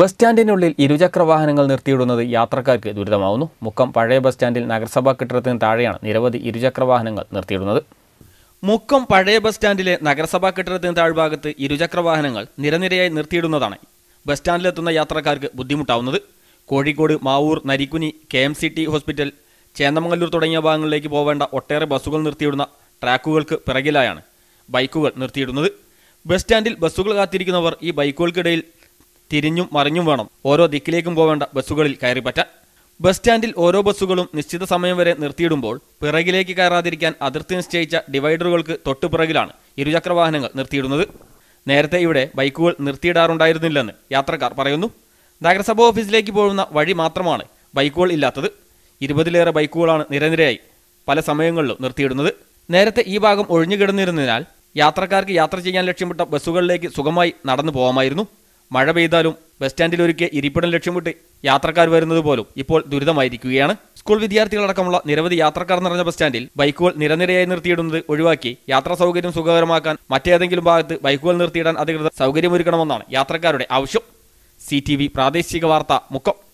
bus സ്റ്റാൻഡിനുള്ളിൽ ഇരുചക്ര വാഹനങ്ങൾ നിർത്തിയിടുന്നത് യാത്രക്കാർക്ക് ദുരിതമാവുന്നു മുക്കം പഴയ ബസ് സ്റ്റാൻഡിൽ നഗരസഭാ കെട്ടിടത്തിന് താഴെയാണ് നിരവധി ഇരുചക്ര വാഹനങ്ങൾ നിർത്തിയിടുന്നത് മുക്കം പഴയ ബസ് സ്റ്റാൻഡിലെ നഗരസഭാ കെട്ടിടത്തിന് താഴ്ഭാഗത്ത് ഇരുചക്ര വാഹനങ്ങൾ നിരനിരയായി നിർത്തിയിടുന്നതാണ് ബസ് സ്റ്റാൻഡിലെത്തുന്ന യാത്രക്കാർക്ക് ബുദ്ധിമുട്ടാവുന്നത് Kozhikode Mavoor Narikkuni K M C T hospital Chennamangallur തുടങ്ങിയ ഭാഗങ്ങളിലേക്ക് പോവേണ്ട ഒട്ടേറെ ബസ്സുകൾ നിർത്തിയിടുന്ന ട്രാക്കുകൾക്ക് പിറകിലായാണ് ബൈക്കുകൾ നിർത്തിയിടുന്നത് ബസ് സ്റ്റാൻഡിൽ ബസ്സുകൾ കാത്തിരിക്കുന്നവർ ഈ ബൈക്കുകൾക്കിടയിൽ തിരിഞ്ഞും മറിഞ്ഞും വേണം ഓരോ ദിക്കിലേക്കും പോവേണ്ട ബസ്സുകളിൽ കയറിപ്പറ്റാൻ ബസ് സ്റ്റാൻഡിൽ ഓരോ ബസ്സുകളും നിശ്ചിത സമയം വരെ നിർത്തിയിടുമ്പോൾ പിറകിലേക്ക് കയറാതിരിക്കാൻ അതിർത്തി നിശ്ചയിച്ച ഡിവൈഡറുകൾക്ക് തൊട്ടുപിറകിലാണ് ഇരുചക്രവാഹനങ്ങൾ നിർത്തിയിടുന്നത് നേരത്തെ ഇവിടെ ബൈക്കുകൾ നിർത്തിയിടാറുണ്ടായിരുന്നില്ലെന്ന് യാത്രക്കാർ പറയുന്നു നഗരസഭാ ഓഫീസിലേക്ക് പോകുന്ന വഴി മാത്രമാണ് ബൈക്കുകൾ ഇല്ലാത്തത് ഇരുപതിലേറെ ബൈക്കുകളാണ് നിരനിരയായി പല സമയങ്ങളിലും നിർത്തിയിടുന്നത് നേരത്തെ ഈ ഭാഗം ഒഴിഞ്ഞുകിടന്നിരുന്നതിനാൽ കിടന്നിരുന്നതിനാൽ യാത്രക്കാർക്ക് യാത്ര ചെയ്യാൻ ലക്ഷ്യമിട്ട ബസ്സുകളിലേക്ക് സുഖമായി നടന്നു പോകാമായിരുന്നു മഴ പെയ്താലും ബസ് സ്റ്റാൻഡിൽ ഒരുക്കിയ ഇരിപ്പിടം ലക്ഷ്യമിട്ട് യാത്രക്കാർ വരുന്നത് പോലും ഇപ്പോൾ ദുരിതമായിരിക്കുകയാണ് സ്കൂൾ വിദ്യാർത്ഥികളടക്കമുള്ള നിരവധി യാത്രക്കാർ നിറഞ്ഞ ബസ് സ്റ്റാൻഡിൽ ബൈക്കുകൾ നിരനിരയായി നിർത്തിയിടുന്നത് ഒഴിവാക്കി യാത്രാ സൗകര്യം സുഖകരമാക്കാൻ മറ്റേതെങ്കിലും ഭാഗത്ത് ബൈക്കുകൾ നിർത്തിയിടാൻ അധികൃതർ സൗകര്യമൊരുക്കണമെന്നാണ് യാത്രക്കാരുടെ ആവശ്യം സി പ്രാദേശിക വാർത്ത മുക്കം